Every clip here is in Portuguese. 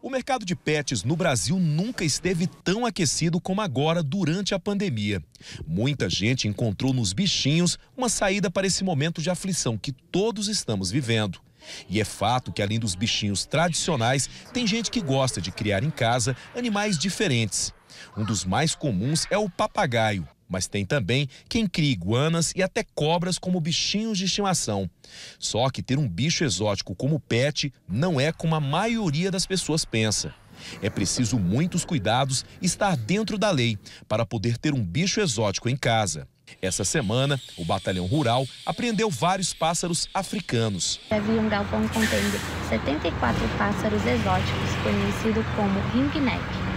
O mercado de pets no Brasil nunca esteve tão aquecido como agora durante a pandemia. Muita gente encontrou nos bichinhos uma saída para esse momento de aflição que todos estamos vivendo. E é fato que, além dos bichinhos tradicionais, tem gente que gosta de criar em casa animais diferentes. Um dos mais comuns é o papagaio mas tem também quem cria iguanas e até cobras como bichinhos de estimação. Só que ter um bicho exótico como pet não é como a maioria das pessoas pensa. É preciso muitos cuidados e estar dentro da lei para poder ter um bicho exótico em casa. Essa semana, o Batalhão Rural apreendeu vários pássaros africanos. Havia um galpão contendo 74 pássaros exóticos, conhecido como ringneck.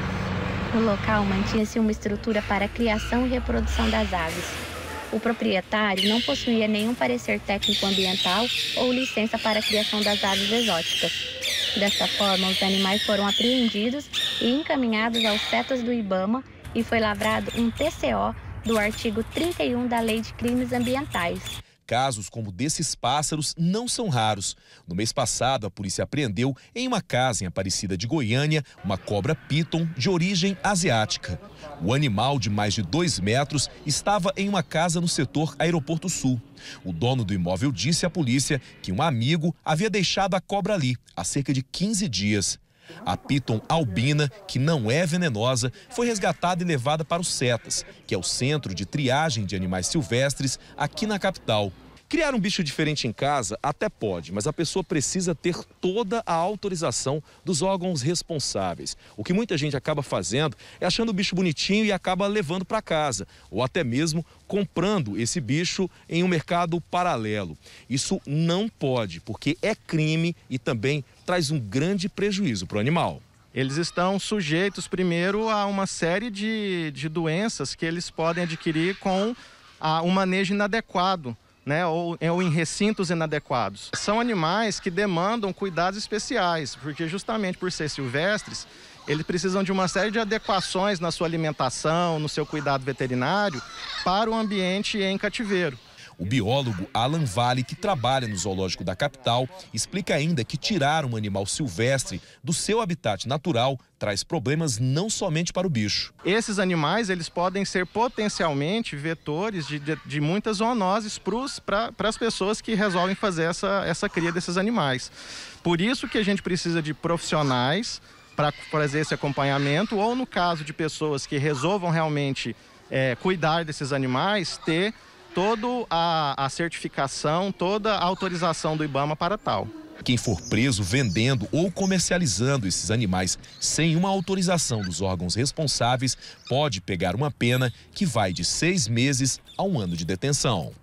O local mantinha-se uma estrutura para a criação e reprodução das aves. O proprietário não possuía nenhum parecer técnico ambiental ou licença para a criação das aves exóticas. Dessa forma, os animais foram apreendidos e encaminhados aos setas do Ibama e foi lavrado um TCO do artigo 31 da Lei de Crimes Ambientais casos como desses pássaros não são raros. No mês passado, a polícia apreendeu em uma casa em Aparecida de Goiânia uma cobra piton de origem asiática. O animal, de mais de dois metros, estava em uma casa no setor Aeroporto Sul. O dono do imóvel disse à polícia que um amigo havia deixado a cobra ali há cerca de 15 dias. A piton albina, que não é venenosa, foi resgatada e levada para o CETAS, que é o Centro de Triagem de Animais Silvestres aqui na capital. Criar um bicho diferente em casa até pode, mas a pessoa precisa ter toda a autorização dos órgãos responsáveis. O que muita gente acaba fazendo é achando o bicho bonitinho e acaba levando para casa, ou até mesmo comprando esse bicho em um mercado paralelo. Isso não pode, porque é crime e também traz um grande prejuízo para o animal eles estão sujeitos primeiro a uma série de, de doenças que eles podem adquirir com a, ah, um manejo inadequado né, ou, ou em recintos inadequados. São animais que demandam cuidados especiais, porque justamente por ser silvestres, eles precisam de uma série de adequações na sua alimentação, no seu cuidado veterinário, para o ambiente em cativeiro. O biólogo Alan Vale, que trabalha no zoológico da capital, explica ainda que tirar um animal silvestre do seu habitat natural traz problemas não somente para o bicho. Esses animais eles podem ser potencialmente vetores de, de, de muitas zoonoses para as pessoas que resolvem fazer essa, essa cria desses animais. Por isso que a gente precisa de profissionais para fazer esse acompanhamento, ou no caso de pessoas que resolvam realmente é, cuidar desses animais, ter toda a, a certificação, toda a autorização do IBAMA para tal. Quem for preso vendendo ou comercializando esses animais sem uma autorização dos órgãos responsáveis pode pegar uma pena que vai de seis meses a um ano de detenção.